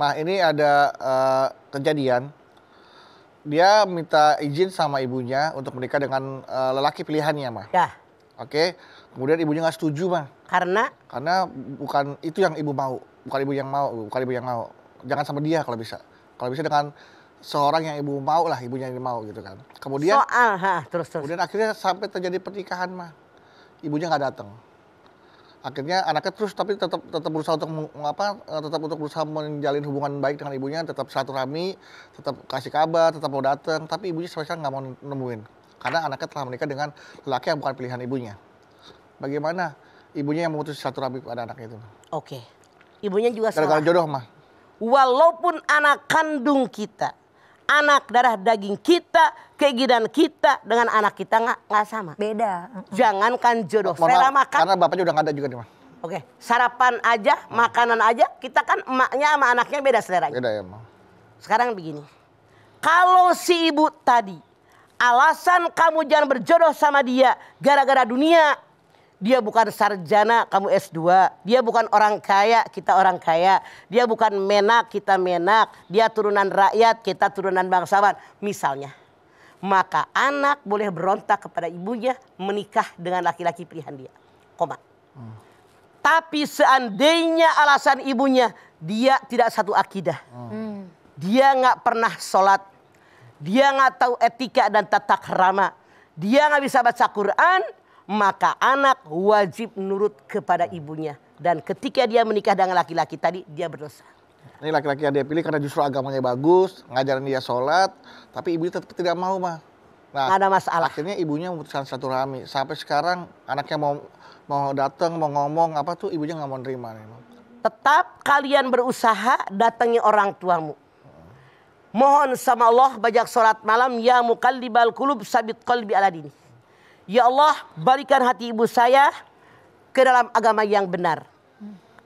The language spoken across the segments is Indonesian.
Nah ini ada uh, kejadian dia minta izin sama ibunya untuk menikah dengan uh, lelaki pilihannya mah. Ya. Oke. Kemudian ibunya nggak setuju mah. Karena? Karena bukan itu yang ibu mau, bukan ibu yang mau, bukan ibu yang mau. Jangan sama dia kalau bisa. Kalau bisa dengan seorang yang ibu mau lah, ibunya yang mau gitu kan. Kemudian. Soal, ha, terus terus. Kemudian akhirnya sampai terjadi pernikahan mah, ibunya nggak datang akhirnya anaknya terus tapi tetap tetap berusaha untuk apa eh, tetap untuk berusaha menjalin hubungan baik dengan ibunya tetap satu rami tetap kasih kabar tetap mau datang tapi ibunya sama nggak mau nemuin karena anaknya telah menikah dengan laki yang bukan pilihan ibunya bagaimana ibunya yang memutus satu rami pada anaknya itu oke ibunya juga Gara salah jodoh mah walaupun anak kandung kita anak darah daging kita, keinginan kita dengan anak kita nggak nggak sama. Beda. Jangankan jodoh. Mohon Selera makan. Karena bapaknya udah nggak ada juga nih, Mas. Oke, sarapan aja, hmm. makanan aja, kita kan emaknya sama anaknya beda seleranya. Beda ya, Ma. Sekarang begini. Kalau si ibu tadi alasan kamu jangan berjodoh sama dia gara-gara dunia, dia bukan sarjana, kamu S2. Dia bukan orang kaya, kita orang kaya. Dia bukan menak, kita menak. Dia turunan rakyat, kita turunan bangsawan. Misalnya, maka anak boleh berontak kepada ibunya menikah dengan laki-laki pilihan dia. Koma. Hmm. Tapi seandainya alasan ibunya dia tidak satu akidah, hmm. dia nggak pernah sholat, dia nggak tahu etika dan tata kerama, dia nggak bisa baca Quran, maka anak wajib nurut kepada ibunya dan ketika dia menikah dengan laki-laki tadi dia berdosa. Ini laki-laki yang dia pilih karena justru agamanya bagus, ngajarin dia sholat, tapi ibunya tetap tidak mau mah. Nah, ada masalah. Akhirnya ibunya memutuskan satu rami. Sampai sekarang anaknya mau mau datang, mau ngomong apa tuh ibunya nggak mau nerima nih. Tetap kalian berusaha datangi orang tuamu. Mohon sama Allah bajak sholat malam ya mukallibal kulub sabit qalbi aladini. Ya Allah, balikan hati ibu saya ke dalam agama yang benar.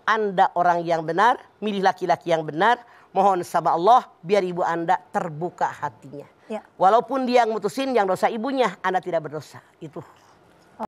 Anda orang yang benar, milih laki-laki yang benar. Mohon sama Allah biar ibu Anda terbuka hatinya. Ya. Walaupun dia yang mutusin yang dosa ibunya, Anda tidak berdosa. Itu.